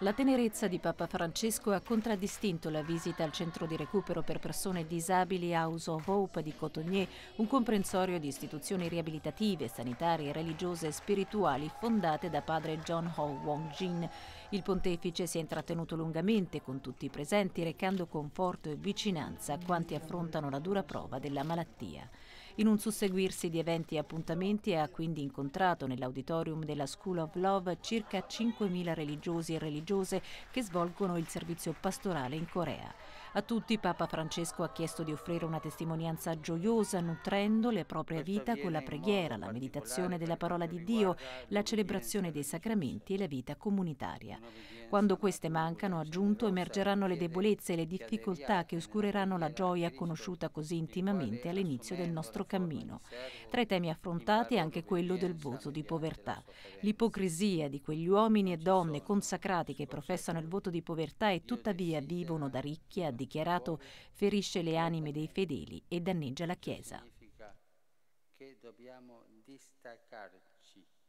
La tenerezza di Papa Francesco ha contraddistinto la visita al centro di recupero per persone disabili House of Hope di Cotonier, un comprensorio di istituzioni riabilitative, sanitarie, religiose e spirituali fondate da padre John Ho Wong Jin. Il pontefice si è intrattenuto lungamente con tutti i presenti, recando conforto e vicinanza a quanti affrontano la dura prova della malattia. In un susseguirsi di eventi e appuntamenti ha quindi incontrato nell'auditorium della School of Love circa 5.000 religiosi e religiose che svolgono il servizio pastorale in Corea. A tutti Papa Francesco ha chiesto di offrire una testimonianza gioiosa nutrendo la propria vita con la preghiera, la meditazione della parola di Dio, la celebrazione dei sacramenti e la vita comunitaria. Quando queste mancano, ha aggiunto, emergeranno le debolezze e le difficoltà che oscureranno la gioia conosciuta così intimamente all'inizio del nostro cammino. Tra i temi affrontati è anche quello del voto di povertà. L'ipocrisia di quegli uomini e donne consacrati che professano il voto di povertà e tuttavia vivono da ricchi, ha dichiarato, ferisce le anime dei fedeli e danneggia la Chiesa. Che dobbiamo distaccarci